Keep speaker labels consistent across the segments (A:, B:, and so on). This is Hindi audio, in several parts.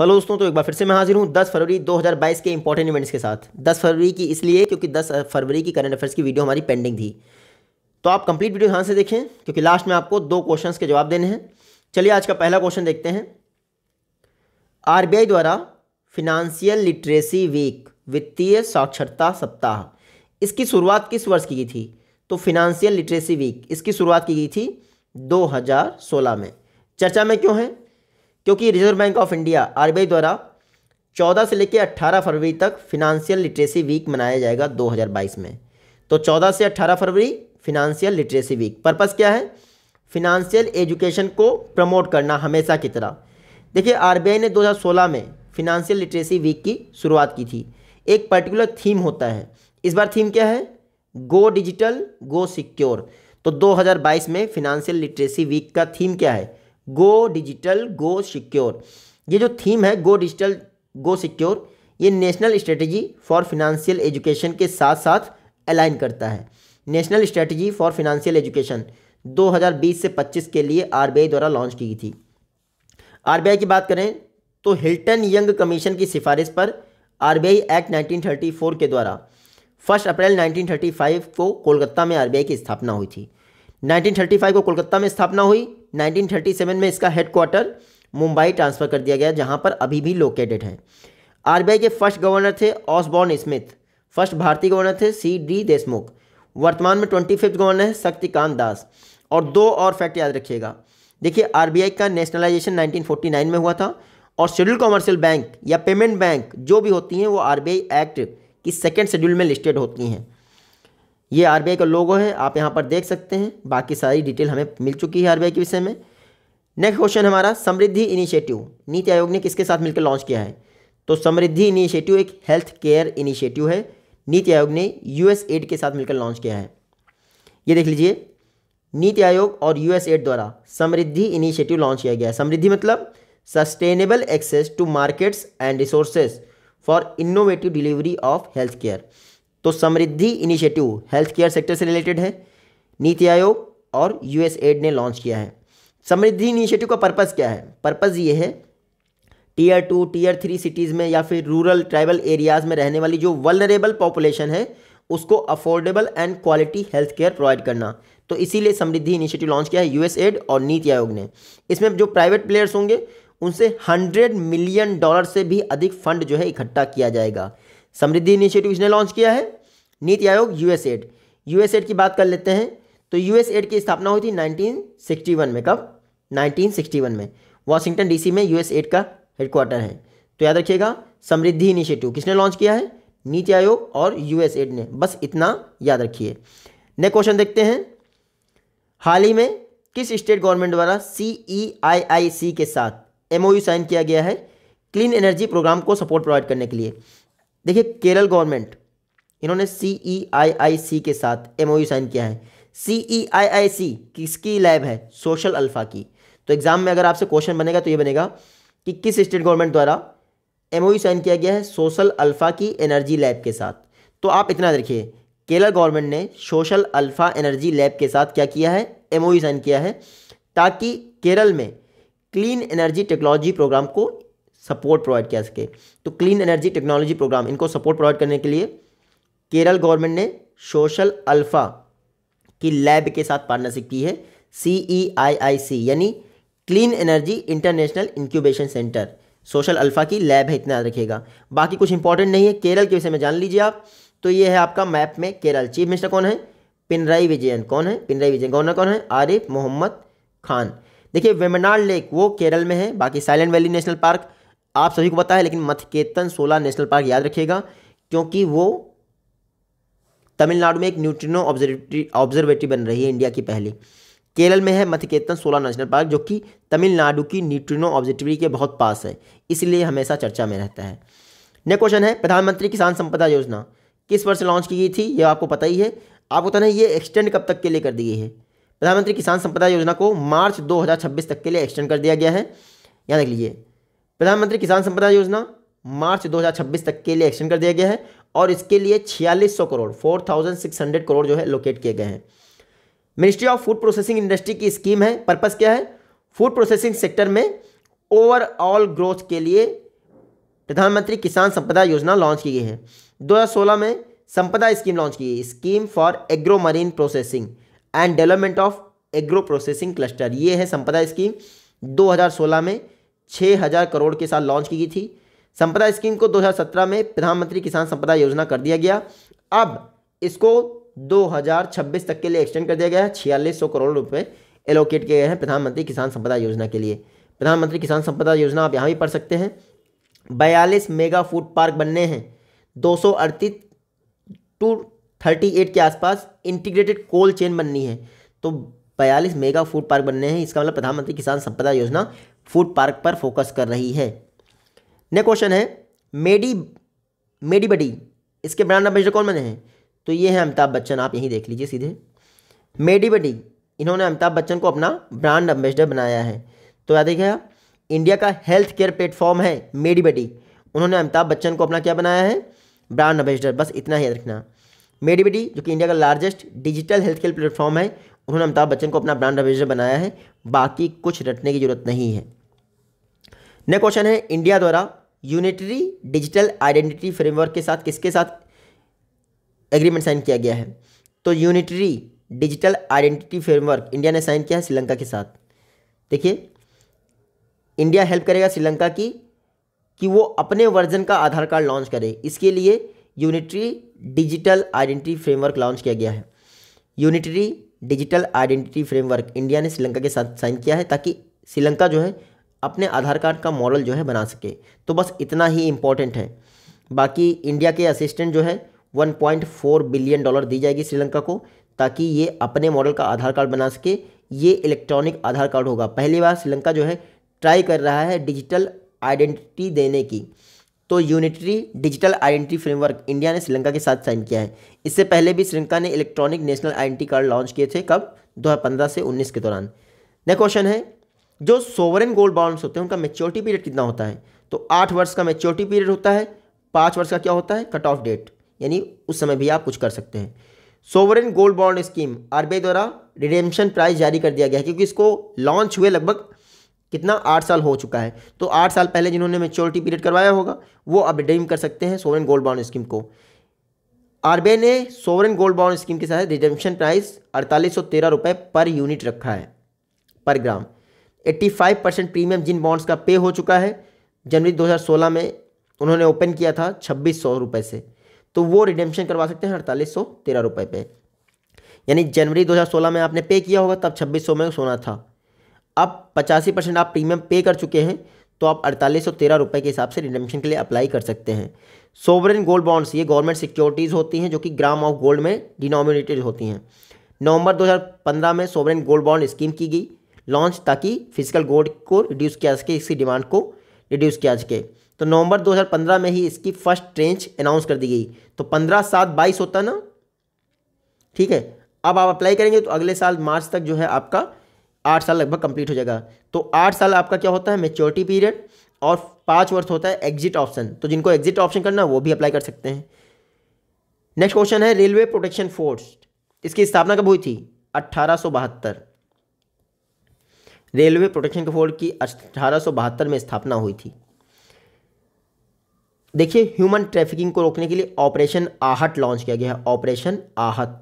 A: हेलो दोस्तों तो एक बार फिर से मैं हाजिर हूँ 10 फरवरी 2022 के इंपॉर्टेंट इवेंट्स के साथ 10 फरवरी की इसलिए क्योंकि 10 फरवरी की करंट अफेयर्स की वीडियो हमारी पेंडिंग थी तो आप कंप्लीट वीडियो ध्यान से देखें क्योंकि लास्ट में आपको दो क्वेश्चन के जवाब देने हैं चलिए आज का पहला क्वेश्चन देखते हैं आर द्वारा फिनांशियल लिटरेसी वीक वित्तीय साक्षरता सप्ताह इसकी शुरुआत किस वर्ष की गई थी तो फिनांशियल लिटरेसी वीक इसकी शुरुआत की गई थी 2016 में चर्चा में क्यों है क्योंकि reserve bank of India R द्वारा 14 से लेकर 18 फरवरी तक फिनांशियल लिटरेसी वीक मनाया जाएगा 2022 में तो 14 से 18 फरवरी फिनांशियल लिटरेसी वीक पर्पस क्या है फिनांशियल एजुकेशन को प्रमोट करना हमेशा की तरह देखिए आरबीआई ने 2016 में फिनांशियल लिटरेसी वीक की शुरुआत की थी एक पर्टिकुलर थीम होता है इस बार थीम क्या है गो डिजिटल गो सिक्योर तो 2022 में फिनांशियल लिटरेसी वीक का थीम क्या है गो डिजिटल गो सिक्योर ये जो थीम है गो डिजिटल गो सिक्योर ये national strategy for financial education के साथ साथ अलाइन करता है national strategy for financial education 2020 से 25 के लिए आरबीआई द्वारा लॉन्च की गई थी आरबीआई की बात करें तो हिल्टन यंग कमीशन की सिफारिश पर आरबीआई एक्ट 1934 के द्वारा फर्स्ट अप्रैल 1935 को कोलकाता में आरबीआई की स्थापना हुई थी 1935 को कोलकाता में स्थापना हुई 1937 में इसका हेडक्वार्टर मुंबई ट्रांसफ़र कर दिया गया जहां पर अभी भी लोकेटेड है आर के फर्स्ट गवर्नर थे ऑसबॉर्न स्मिथ फर्स्ट भारतीय गवर्नर थे सी डी देशमुख वर्तमान में ट्वेंटी फिफ्थ गवर्नर है शक्तिकांत दास और दो और फैक्ट याद रखिएगा देखिए आर का नेशनलाइजेशन 1949 में हुआ था और शेड्यूल कॉमर्शियल बैंक या पेमेंट बैंक जो भी होती हैं वो आर एक्ट की सेकेंड शेड्यूल में लिस्टेड होती हैं ये आर का लोगो है आप यहाँ पर देख सकते हैं बाकी सारी डिटेल हमें मिल चुकी है आर के विषय में नेक्स्ट क्वेश्चन हमारा समृद्धि इनिशिएटिव नीति आयोग ने किसके साथ मिलकर लॉन्च किया है तो समृद्धि इनिशिएटिव एक हेल्थ केयर इनिशिएटिव है नीति आयोग ने यूएस एड के साथ मिलकर लॉन्च किया है ये देख लीजिए नीति आयोग और यूएस एड द्वारा समृद्धि इनिशिएटिव लॉन्च किया गया है समृद्धि मतलब sustainable access to markets and resources for innovative delivery of health care तो Samriddhi initiative health care sector से रिलेटेड है नीति आयोग और यूएस एड ने लॉन्च किया है समृद्धि इनिशिएटिव का पर्पस क्या है पर्पस ये है tier two tier three cities में या फिर रूरल ट्राइबल एरियाज़ में रहने वाली जो वलनरेबल पॉपुलेशन है उसको affordable and quality health care provide करना तो इसीलिए समृद्धि इनिशिएटिव लॉन्च किया है यूएस एड और नीति आयोग ने इसमें जो प्राइवेट प्लेयर्स होंगे उनसे हंड्रेड मिलियन डॉलर से भी अधिक फंड जो है इकट्ठा किया जाएगा समृद्धि इनिशिएटिव इसने लॉन्च किया है नीति आयोग यूएस एड यूएस एड की बात कर लेते हैं तो यूएस एड की स्थापना हुई थी 1961 में कब 1961 में वाशिंगटन डीसी में यूएस एड का हेडक्वार्टर है तो याद रखिएगा समृद्धि इनिशिएटिव किसने लॉन्च किया है नीति आयोग और यूएस एड ने बस इतना याद रखिए नेक्स्ट क्वेश्चन देखते हैं हाल ही में किस स्टेट गवर्नमेंट द्वारा सी ई आई आई सी के साथ एमओयू साइन किया गया है क्लीन एनर्जी प्रोग्राम को सपोर्ट प्रोवाइड करने के लिए देखिए केरल गवर्नमेंट इन्होंने सी ई आई आई सी के साथ एम ओ यू साइन किया है सी ई आई आई सी किसकी लैब है सोशल अल्फ़ा की तो एग्ज़ाम में अगर आपसे क्वेश्चन बनेगा तो ये बनेगा कि किस स्टेट गवर्नमेंट द्वारा एम ओ यू साइन किया गया है सोशल अल्फ़ा की एनर्जी लैब के साथ तो आप इतना देखिए केरल गवर्नमेंट ने सोशल अल्फ़ा एनर्जी लैब के साथ क्या किया है एम ओ यू साइन किया है ताकि केरल में क्लीन एनर्जी टेक्नोलॉजी प्रोग्राम को सपोर्ट प्रोवाइड किया सके तो क्लीन एनर्जी टेक्नोलॉजी प्रोग्राम इनको सपोर्ट प्रोवाइड करने के लिए केरल गवर्नमेंट ने सोशल अल्फा की लैब के साथ पार्टनरशिप की है सी ई आई आई सी यानी clean energy international incubation centre social alpha की लैब है इतना रखेगा बाकी कुछ इंपॉर्टेंट नहीं है केरल के विषय में जान लीजिए आप तो ये है आपका मैप में केरल चीफ मिनिस्टर कौन है पिनराई विजयन कौन है पिनराई विजयन गवर्नर कौन है आरिफ मोहम्मद खान देखिए वेमनाड लेक वो केरल में है बाकी साइलेंट वैली नेशनल पार्क आप सभी को पता है लेकिन मथकेतन सोला नेशनल पार्क याद रखिएगा क्योंकि वो तमिलनाडु में एक न्यूट्रिनो ऑब्जर्वेटरी ऑब्जर्वेटरी बन रही है इंडिया की पहली केरल में है मथकेतन सोला नेशनल पार्क जो कि तमिलनाडु की न्यूट्रिनो ऑब्जर्वेटरी के बहुत पास है इसलिए हमेशा चर्चा में रहता है नेक्स्ट क्वेश्चन है प्रधानमंत्री किसान संपदा योजना किस वर्ष लॉन्च की गई थी यह आपको पता ही है आपको पता नहीं ये एक्सटेंड कब तक के लिए कर दी गई है प्रधानमंत्री किसान संपदा योजना को मार्च 2026 तक के लिए एक्सटेंड कर दिया गया है याद रख लीजिए प्रधानमंत्री किसान संपदा योजना मार्च 2026 तक के लिए एक्शन कर दिया गया है और इसके लिए छियालीस करोड़ 4,600 करोड़ जो है लोकेट किए गए हैं ministry of food processing industry की स्कीम है पर्पज़ क्या है फूड प्रोसेसिंग सेक्टर में ओवरऑल ग्रोथ के लिए प्रधानमंत्री किसान संपदा योजना लॉन्च की गई है 2016 में संपदा स्कीम लॉन्च की गई scheme for agro marine processing and development of agro processing cluster ये है संपदा स्कीम 2016 में छः हज़ार करोड़ के साथ लॉन्च की गई थी संपदा स्कीम को 2017 में प्रधानमंत्री किसान संपदा योजना कर दिया गया अब इसको 2026 तक के लिए एक्सटेंड कर दिया गया है छियालीस सौ करोड़ रुपए एलोकेट किए गए हैं प्रधानमंत्री किसान संपदा योजना के लिए प्रधानमंत्री किसान संपदा योजना आप यहाँ भी पढ़ सकते हैं बयालीस मेगा फूड पार्क बनने हैं दो सौ अड़तीस टू थर्टी एट के आसपास इंटीग्रेटेड कोल्ड चेन बननी है तो बयालीस मेगा फूड पार्क बनने हैं इसका मतलब प्रधानमंत्री किसान संपदा योजना फूड पार्क पर फोकस कर रही है नेक्स्ट क्वेश्चन है मेडी मेडी बडी इसके ब्रांड एम्बेसडर कौन बने हैं तो ये है अमिताभ बच्चन आप यहीं देख लीजिए सीधे मेडी बडी इन्होंने अमिताभ बच्चन को अपना ब्रांड एम्बेसडर बनाया है तो याद देखिएगा इंडिया का हेल्थ केयर प्लेटफॉर्म है मेडी बडी उन्होंने अमिताभ बच्चन को अपना क्या बनाया है ब्रांड एम्बेसडर बस इतना ही याद रखना मेडीबडी जो कि इंडिया का largest digital health care platform है उन्होंने अमिताभ बच्चन को अपना ब्रांड एम्बेसडर बनाया है बाकी कुछ रटने की जरूरत नहीं है नेक्स्ट क्वेश्चन है इंडिया द्वारा यूनिटरी डिजिटल आइडेंटिटी फ्रेमवर्क के साथ किसके साथ एग्रीमेंट साइन किया गया है तो unitary digital identity framework India ने साइन किया है श्रीलंका के साथ देखिए इंडिया हेल्प करेगा श्रीलंका की कि वो अपने वर्जन का आधार कार्ड लॉन्च करे इसके लिए unitary digital identity framework launch किया गया है unitary digital identity framework India ने श्रीलंका के साथ साइन किया है ताकि श्रीलंका जो है अपने आधार कार्ड का मॉडल जो है बना सके तो बस इतना ही इम्पॉर्टेंट है बाकी इंडिया के असिस्टेंट जो है 1.4 बिलियन डॉलर दी जाएगी श्रीलंका को ताकि ये अपने मॉडल का आधार कार्ड बना सके ये इलेक्ट्रॉनिक आधार कार्ड होगा पहली बार श्रीलंका जो है ट्राई कर रहा है डिजिटल आइडेंटिटी देने की तो unitary digital identity framework India ने श्रीलंका के साथ साइन किया है इससे पहले भी श्रीलंका ने electronic national identity card launch किए थे कब 2015 से 19 के दौरान नेक्स्ट क्वेश्चन है जो सोवरेन गोल्ड बॉन्ड्स होते हैं उनका मेच्योरिटी पीरियड कितना होता है तो आठ वर्ष का मेच्योरिटी पीरियड होता है पाँच वर्ष का क्या होता है कट ऑफ डेट यानी उस समय भी आप कुछ कर सकते हैं sovereign gold bond scheme RBI द्वारा रिडेम्पशन प्राइस जारी कर दिया गया है क्योंकि इसको लॉन्च हुए लगभग कितना आठ साल हो चुका है तो आठ साल पहले जिन्होंने मेच्योरिटी पीरियड करवाया होगा वो अब रिडीम कर सकते हैं सोवरेन गोल्ड बॉन्ड स्कीम को आरबीआई ने सोवरेन गोल्ड बॉन्ड स्कीम के साथ रिडेम्पशन प्राइस अड़तालीस सौ तेरह पर यूनिट रखा है पर ग्राम 85 परसेंट प्रीमियम जिन बॉन्ड्स का पे हो चुका है जनवरी 2016 में उन्होंने ओपन किया था छब्बीस सौ से तो वो रिडेम्पशन करवा सकते हैं अड़तालीस सौ तेरह रुपये पे यानी जनवरी 2016 में आपने पे किया होगा तब छब्बीस सौ में सोना था अब पचासी परसेंट आप प्रीमियम पे कर चुके हैं तो आप अड़तालीस सौ तेरह रुपये के हिसाब से रिडेम्पशन के लिए अप्लाई कर सकते हैं सोवरेन गोल्ड बॉन्ड्स ये गवर्नमेंट सिक्योरिटीज़ होती हैं जो कि ग्राम ऑफ गोल्ड में डिनोमिनेटेड होती हैं नवंबर 2015 में सोवरेन गोल्ड बॉन्ड स्कीम की गई लॉन्च ताकि फिजिकल गोल्ड को रिड्यूस किया सके इसकी डिमांड को रिड्यूस किया सके तो नवंबर 2015 में ही इसकी फर्स्ट ट्रेंच अनाउंस कर दी गई तो 15 सात बाईस होता ना ठीक है अब आप अप्लाई करेंगे तो अगले साल मार्च तक जो है आपका आठ साल लगभग कंप्लीट हो जाएगा तो आठ साल आपका क्या होता है मेच्योरिटी पीरियड और पाँच वर्ष होता है एग्जिट ऑप्शन तो जिनको एग्जिट ऑप्शन करना है वो भी अप्लाई कर सकते हैं नेक्स्ट क्वेश्चन है रेलवे प्रोटेक्शन फोर्स इसकी स्थापना कब हुई थी अट्ठारह रेलवे प्रोटेक्शन फोर्स की अठारह में स्थापना हुई थी देखिए ह्यूमन ट्रैफिकिंग को रोकने के लिए ऑपरेशन आहट लॉन्च किया गया है ऑपरेशन आहत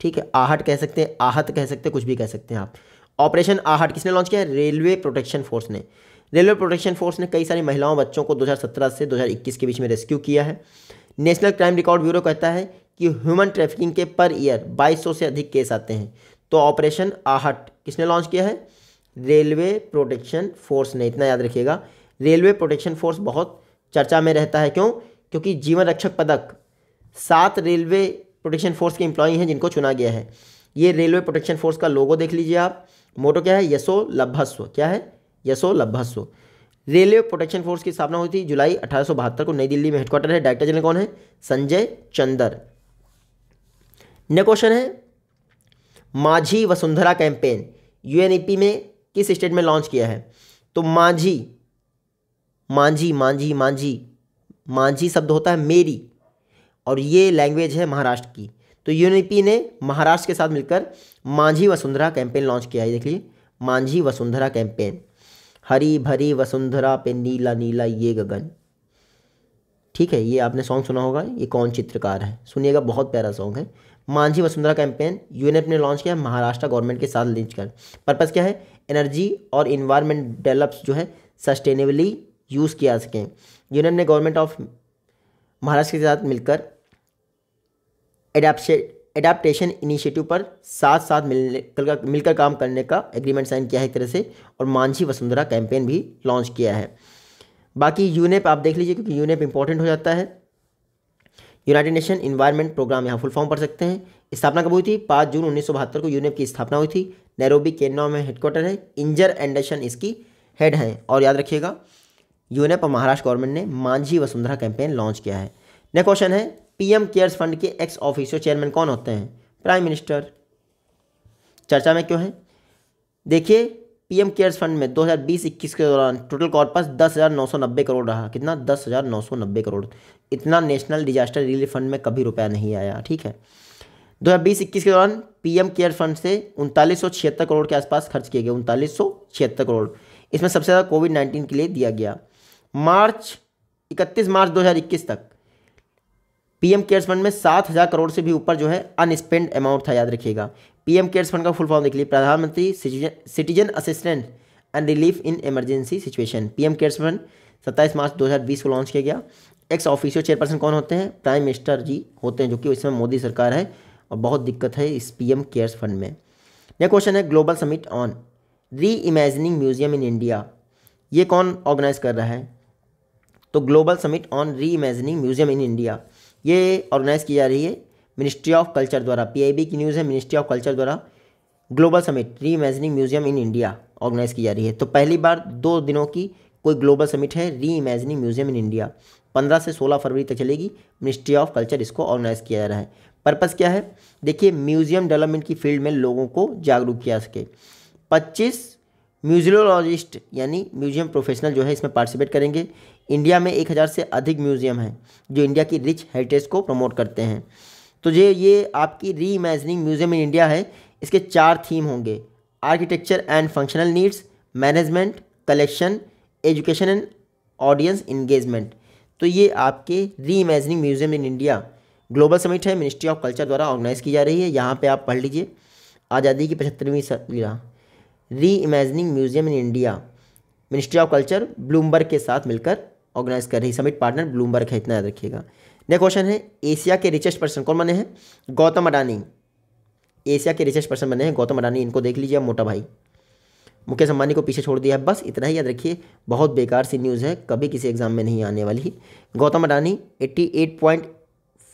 A: ठीक है आहट कह सकते हैं आहत कह सकते हैं कुछ भी कह सकते हैं आप ऑपरेशन आहट किसने लॉन्च किया रेलवे प्रोटेक्शन फोर्स ने रेलवे प्रोटेक्शन फोर्स ने कई सारी महिलाओं बच्चों को 2017 से 2021 के बीच में रेस्क्यू किया है नेशनल क्राइम रिकॉर्ड ब्यूरो कहता है कि ह्यूमन ट्रैफिकिंग के पर ईयर 2200 से अधिक केस आते हैं तो ऑपरेशन आहट किसने लॉन्च किया है रेलवे प्रोटेक्शन फोर्स ने इतना याद रखिएगा रेलवे प्रोटेक्शन फोर्स बहुत चर्चा में रहता है क्यों क्योंकि जीवन रक्षक पदक सात रेलवे प्रोटेक्शन फोर्स के एम्प्लॉई हैं जिनको चुना गया है ये रेलवे प्रोटेक्शन फोर्स का लोगो देख लीजिए आप मोटो क्या है यशो लभस्व क्या है यशो लभस्व रेलवे प्रोटेक्शन फोर्स की स्थापना हुई थी जुलाई अठारह को नई दिल्ली में हेडक्वार्टर है डायरेक्टर जनरल कौन है संजय चंदर नेक्स्ट क्वेश्चन है माझी वसुंधरा कैंपेन यूएनईपी में किस स्टेट में लॉन्च किया है तो माझी मांझी मांझी मांझी मांझी शब्द होता है मेरी और ये लैंग्वेज है महाराष्ट्र की तो यूएनपी ने महाराष्ट्र के साथ मिलकर मांझी वसुंधरा कैंपेन लॉन्च किया है देख मांझी वसुंधरा कैंपेन हरी भरी वसुंधरा पे नीला नीला ये गगन ठीक है ये आपने सॉन्ग सुना होगा ये कौन चित्रकार है सुनिएगा बहुत प्यारा सॉन्ग है मांझी वसुंधरा कैंपेन यूएनएफ ने लॉन्च किया है महाराष्ट्र गवर्नमेंट के साथ लिंच कर पर्पज़ क्या है एनर्जी और इन्वायरमेंट डेवलप्स जो है सस्टेनेबली यूज़ किया सकें यूनियन ने गवर्नमेंट ऑफ महाराष्ट्र के साथ मिलकर एडाप्टेशन इनिशिएटिव पर साथ साथ मिलने मिलकर काम करने का एग्रीमेंट साइन किया है एक तरह से और मांझी वसुंधरा कैंपेन भी लॉन्च किया है बाकी यूनेप आप देख लीजिए क्योंकि यूनेप इंपॉर्टेंट हो जाता है यूनाइटेड नेशन इन्वायरमेंट प्रोग्राम यहाँ फुल फॉर्म पढ़ सकते हैं स्थापना कब हुई थी पाँच जून उन्नीस को यूनेप की स्थापना हुई थी नैरोबी केन्या में हेडक्वार्टर है इंजर एंडरसन इसकी हेड हैं और याद रखिएगा यूनेप और महाराष्ट्र गवर्नमेंट ने मांझी वसुंधरा कैंपेन लॉन्च किया है नेक्स्ट क्वेश्चन है पीएम केयर्स फंड के एक्स ऑफिशियो चेयरमैन कौन होते हैं प्राइम मिनिस्टर चर्चा में क्यों है देखिए पीएम केयर्स फंड में 2020-21 के दौरान टोटल कॉर्पस नब्बे करोड़ रहा कितना नब्बे करोड़ इतना नेशनल डिजास्टर रिलीफ फंड में कभी रुपया नहीं आया ठीक है 2020-21 के दौरान पीएम केयर फंड से उनतालीस करोड़ के आसपास खर्च किए गए उनतालीस करोड़ इसमें सबसे ज़्यादा कोविड नाइन्टीन के लिए दिया गया मार्च इकतीस मार्च 2021 तक पीएम केयर्स फंड में सात हज़ार करोड़ से भी ऊपर जो है अनस्पेंड अमाउंट था याद रखिएगा पीएम केयर्स फंड का फुल फॉर्म देख लिए प्रधानमंत्री citizen assistant and relief in emergency situation PM CARES fund सत्ताईस मार्च 2020 को लॉन्च किया गया एक्स ऑफिशियल चेयरपर्सन कौन होते हैं प्राइम मिनिस्टर जी होते हैं जो कि इसमें मोदी सरकार है और बहुत दिक्कत है इस पीएम केयर्स फंड में नेक्स्ट क्वेश्चन है global summit on reimagining museum in India ये कौन ऑर्गेनाइज कर रहा है तो global summit on reimagining museum in India ये ऑर्गेनाइज़ की जा रही है मिनिस्ट्री ऑफ कल्चर द्वारा पीआईबी की न्यूज़ है मिनिस्ट्री ऑफ कल्चर द्वारा global summit reimagining museum in India organise की जा रही है तो पहली बार दो दिनों की कोई ग्लोबल समिट है री इमेजिनिंग म्यूजियम इन इंडिया पंद्रह से सोलह फरवरी तक चलेगी मिनिस्ट्री ऑफ कल्चर इसको ऑर्गेनाइज़ किया जा रहा है पर्पज़ क्या है देखिए म्यूजियम डेवलपमेंट की फील्ड में लोगों को जागरूक किया सके पच्चीस म्यूजियोलॉजिस्ट यानी म्यूजियम प्रोफेशनल जो है इसमें पार्टिसिपेट करेंगे इंडिया में एक हज़ार से अधिक म्यूज़ियम हैं जो इंडिया की रिच हेरिटेज को प्रमोट करते हैं तो ये ये आपकी री इमेजनिंग म्यूज़ियम इन इंडिया है इसके चार थीम होंगे architecture and functional needs management collection education and audience engagement तो ये आपके reimagining museum in India global summit है मिनिस्ट्री ऑफ कल्चर द्वारा ऑर्गेनाइज की जा रही है यहाँ पे आप पढ़ लीजिए आज़ादी की पचहत्तरवीं सदीरा reimagining museum in India ministry of culture Bloomberg के साथ मिलकर ऑर्गेनाइज कर रही समिट पार्टनर ब्लूमबर्ग है इतना याद रखिएगा नेक्स्ट क्वेश्चन है एशिया के रिचेस्ट पर्सन कौन बने हैं गौतम अडानी एशिया के रिचेस्ट पर्सन बने हैं गौतम अडानी इनको देख लीजिए मोटा भाई मुकेश अंबानी को पीछे छोड़ दिया है बस इतना ही याद रखिए बहुत बेकार सी न्यूज़ है कभी किसी एग्जाम में नहीं आने वाली Gautam Adani eighty eight point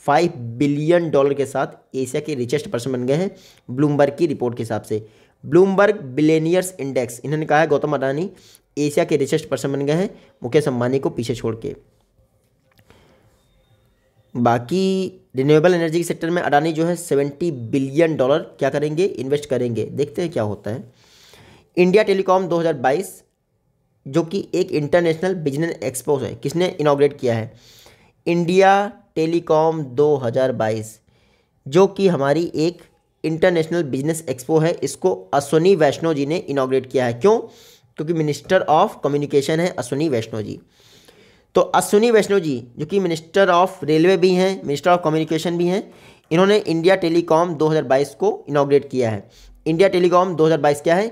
A: five billion dollar के साथ एशिया के रिचेस्ट पर्सन बन गए हैं ब्लूमबर्ग की रिपोर्ट के हिसाब से ब्लूमबर्ग बिलेनियर्स इंडेक्स इन्होंने कहा है गौतम अडानी एशिया के रिचेस्ट पर्सन बन गए हैं मुकेश अंबानी को पीछे छोड़ के बाकी रिन्यूएबल एनर्जी के सेक्टर में अडानी जो है सेवेंटी बिलियन डॉलर क्या करेंगे इन्वेस्ट करेंगे देखते हैं क्या होता है इंडिया टेलीकॉम 2022 जो कि एक इंटरनेशनल बिजनेस एक्सपो है किसने इनाग्रेट किया है इंडिया टेलीकॉम 2022 जो कि हमारी एक इंटरनेशनल बिजनेस एक्सपो है इसको अश्वनी वैष्णो जी ने इनाग्रेट किया है क्यों क्योंकि मिनिस्टर ऑफ कम्युनिकेशन है अश्विनी वैष्णव जी तो अश्विनी वैष्णव जी जो कि मिनिस्टर ऑफ रेलवे भी हैं मिनिस्टर ऑफ कम्युनिकेशन भी हैं इन्होंने इंडिया टेलीकॉम 2022 को इनाग्रेट किया है इंडिया टेलीकॉम 2022 क्या है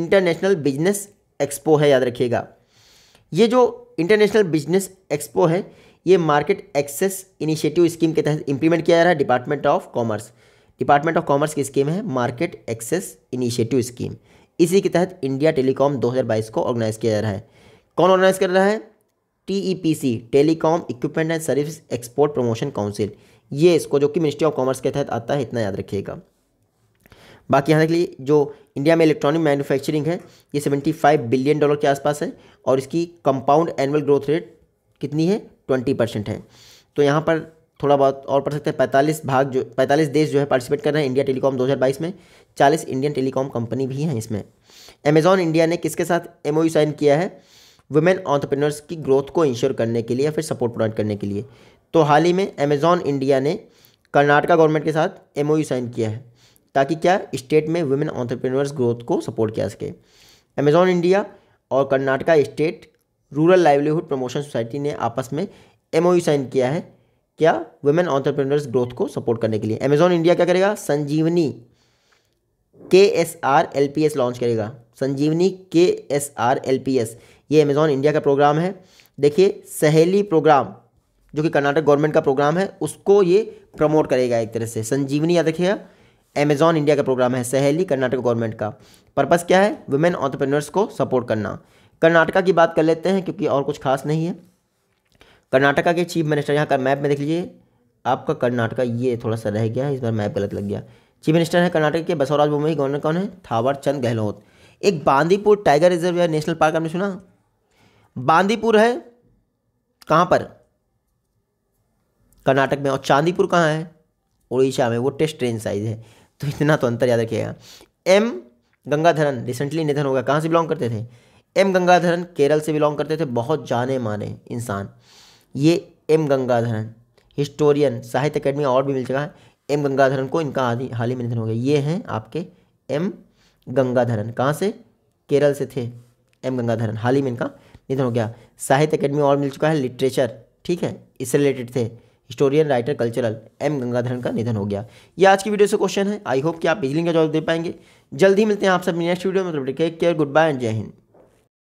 A: इंटरनेशनल बिजनेस एक्सपो है याद रखिएगा ये जो इंटरनेशनल बिजनेस एक्सपो है ये मार्केट एक्सेस इनिशिएटिव स्कीम के तहत इंप्लीमेंट किया जा रहा है department of commerce department of commerce की स्कीम है मार्केट एक्सेस इनिशिएटिव स्कीम इसी के तहत इंडिया टेलीकॉम 2022 को ऑर्गेनाइज किया जा रहा है कौन ऑर्गेनाइज कर रहा है TEPC telecom equipment and service export promotion council ये इसको जो कि मिनिस्ट्री ऑफ कॉमर्स के तहत आता है इतना याद रखिएगा बाकी यहाँ देख लीजिए जो इंडिया में इलेक्ट्रॉनिक मैन्युफैक्चरिंग है ये 75 बिलियन डॉलर के आसपास है और इसकी कंपाउंड एनुअल ग्रोथ रेट कितनी है 20 परसेंट है तो यहाँ पर थोड़ा बहुत और पढ़ सकते हैं पैंतालीस भाग जो पैंतालीस देश जो है पार्टिसिपेट कर रहे हैं इंडिया टेलीकॉम 2022 में चालीस इंडियन टेलीकॉम कंपनी भी हैं इसमें अमेजॉन इंडिया ने किसके साथ एम साइन किया है वुमेन ऑन्टरप्रेनर्स की ग्रोथ को इंश्योर करने के लिए या फिर सपोर्ट प्रोवाइड करने के लिए तो हाल ही में अमेजॉन इंडिया ने कर्नाटका गवर्नमेंट के साथ एम साइन किया है ताकि क्या स्टेट में वुमेन ऑन्टरप्रेनर्स ग्रोथ को सपोर्ट किया सके अमेजॉन इंडिया और Karnataka state rural livelihood promotion society ने आपस में एम साइन किया है क्या वुमेन ऑन्टरप्रेनर्स ग्रोथ को सपोर्ट करने के लिए अमेजोन इंडिया क्या करेगा Sanjeevani K S R L P S launch करेगा Sanjeevani K S R L P S ये अमेजोन इंडिया का प्रोग्राम है देखिए सहेली प्रोग्राम जो कि कर्नाटक गवर्नमेंट का प्रोग्राम है उसको ये प्रमोट करेगा एक तरह से संजीवनी याद रखिएगा अमेजॉन इंडिया का प्रोग्राम है सहेली कर्नाटक गवर्नमेंट का पर्पज़ क्या है वुमेन ऑन्टरप्रेनर्स को सपोर्ट करना कर्नाटका की बात कर लेते हैं क्योंकि और कुछ खास नहीं है कर्नाटका के चीफ मिनिस्टर यहाँ का मैप में देख लीजिए आपका कर्नाटका ये थोड़ा सा रह गया है इस बार मैप गलत लग गया चीफ मिनिस्टर है कर्नाटक के बसवराज बोमई गवर्नर कौन है थावर चंद गहलोत एक बांदीपुर टाइगर रिजर्व या नेशनल पार्क आपने सुना बांदीपुर है कहाँ पर कर्नाटक में और चांदीपुर कहाँ है उड़ीसा में वो टेस्ट ट्रेन साइज है तो इतना तो अंतर याद रखिएगा एम गंगाधरन रिसेंटली निधन हो गया कहाँ से बिलोंग करते थे एम गंगाधरन केरल से बिलोंग करते थे बहुत जाने माने इंसान ये एम गंगाधरन हिस्टोरियन साहित्य अकेडमी और भी मिल चुका है एम गंगाधरन को इनका हाल ही में निधन हो गया ये हैं आपके एम गंगाधरन कहाँ से केरल से थे एम गंगाधरन हाल ही में इनका निधन हो गया साहित्य अकेडमी और मिल चुका है लिटरेचर ठीक है इससे रिलेटेड थे historian writer cultural M Gangadharan का निधन हो गया ये आज की वीडियो से क्वेश्चन है आई होप कि आप बिजली का जवाब दे पाएंगे जल्दी मिलते हैं आप सब नेक्स्ट वीडियो में take care good bye and जय हिंद